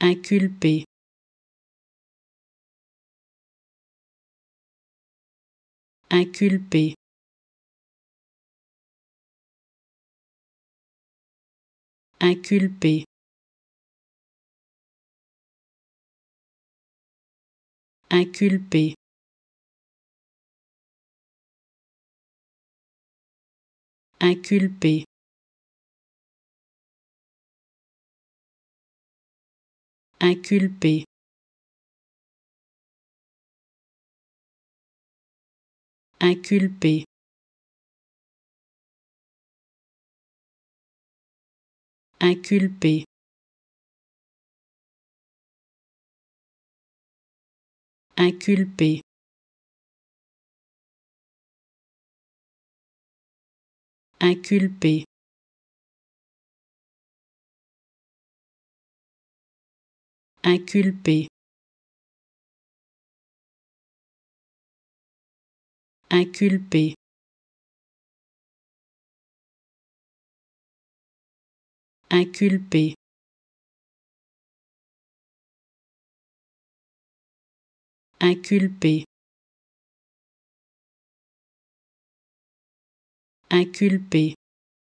inculpé inculpé inculpé inculpé inculpé inculpé inculpé inculpé inculpé inculpé inculpé inculpé inculpé inculpé inculpé